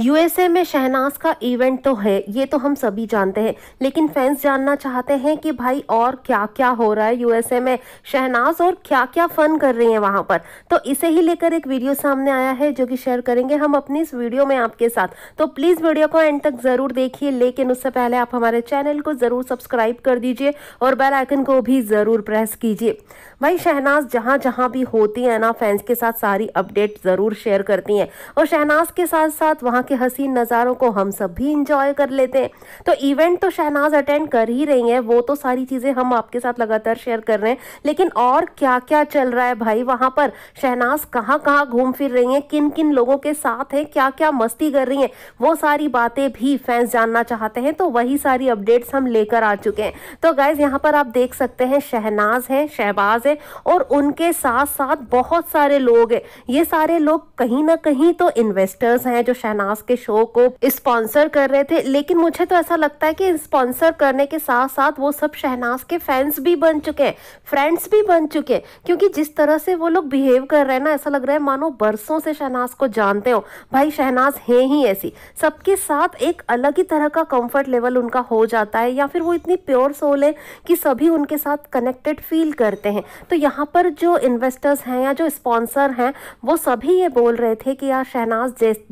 USA में शहनाज का event तो है ये तो हम सभी जानते हैं लेकिन फैंस जानना चाहते हैं कि भाई और क्या क्या हो रहा है यूएसए में शहनाज और क्या क्या फन कर रही हैं वहां पर तो इसे ही लेकर एक वीडियो सामने आया है जो कि शेयर करेंगे हम अपनी इस वीडियो में आपके साथ तो प्लीज़ वीडियो को एंड तक ज़रूर देखिए लेकिन उससे पहले आप हमारे चैनल को ज़रूर सब्सक्राइब कर दीजिए और बेलाइकन को भी ज़रूर प्रेस कीजिए भाई शहनाज जहां जहां भी होती है ना फैंस के साथ सारी अपडेट ज़रूर शेयर करती है और शहनाज के साथ साथ वहां के हसीन नज़ारों को हम सब भी इंजॉय कर लेते हैं तो इवेंट तो शहनाज अटेंड कर ही रही हैं वो तो सारी चीज़ें हम आपके साथ लगातार शेयर कर रहे हैं लेकिन और क्या क्या चल रहा है भाई वहाँ पर शहनाज कहाँ कहाँ घूम फिर रही हैं किन किन लोगों के साथ हैं क्या क्या मस्ती कर रही हैं वो सारी बातें भी फैंस जानना चाहते हैं तो वही सारी अपडेट्स हम लेकर आ चुके हैं तो गाइज यहाँ पर आप देख सकते हैं शहनाज हैं शहबाज हैं और उनके साथ साथ बहुत सारे लोग हैं ये सारे लोग कहीं ना कहीं तो इन्वेस्टर्स हैं जो शहनाज मास के शो को स्पॉन्सर कर रहे थे लेकिन मुझे तो ऐसा लगता है कि स्पॉन्सर करने के साथ साथ वो सब शहनाज के फैंस भी बन चुके हैं फ्रेंड्स भी बन चुके हैं क्योंकि जिस तरह से वो लोग बिहेव कर रहे हैं ना ऐसा लग रहा है मानो बरसों से शहनाज को जानते हो भाई शहनाज है ही ऐसी सबके साथ एक अलग ही तरह का कंफर्ट लेवल उनका हो जाता है या फिर वो इतनी प्योर सोल है कि सभी उनके साथ कनेक्टेड फील करते हैं तो यहाँ पर जो इन्वेस्टर्स हैं या जो स्पॉन्सर हैं वो सभी ये बोल रहे थे कि यार शहनाज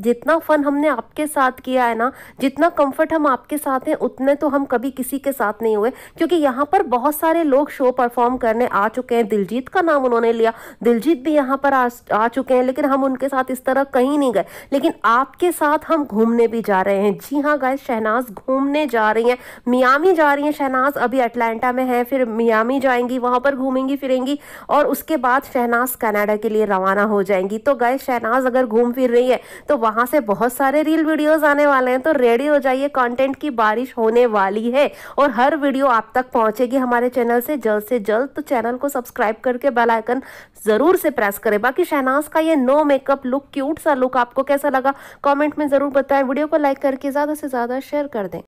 जितना फ़न हम हमने आपके साथ किया है ना जितना कंफर्ट हम आपके साथ हैं उतने तो हम कभी किसी के साथ नहीं हुए क्योंकि यहाँ पर बहुत सारे लोग शो परफॉर्म करने आ चुके हैं दिलजीत का नाम उन्होंने लिया दिलजीत भी यहाँ पर आ, आ चुके हैं लेकिन हम उनके साथ इस तरह कहीं नहीं गए लेकिन आपके साथ हम घूमने भी जा रहे हैं जी हाँ गाय शहनाज घूमने जा रही हैं मियामी जा रही हैं शहनाज अभी अटलांटा में है फिर मियामी जाएंगी वहाँ पर घूमेंगी फिरेंगी और उसके बाद शहनाज कनाडा के लिए रवाना हो जाएंगी तो गाय शहनाज अगर घूम फिर रही है तो वहाँ से बहुत सारे सारे रील वीडियोस आने वाले हैं तो रेडी हो जाइए कंटेंट की बारिश होने वाली है और हर वीडियो आप तक पहुंचेगी हमारे चैनल से जल्द से जल्द तो चैनल को सब्सक्राइब करके बेल आइकन ज़रूर से प्रेस करें बाकी शहनाज का ये नो मेकअप लुक क्यूट सा लुक आपको कैसा लगा कॉमेंट में ज़रूर बताएं वीडियो को लाइक करके ज़्यादा से ज़्यादा शेयर कर दें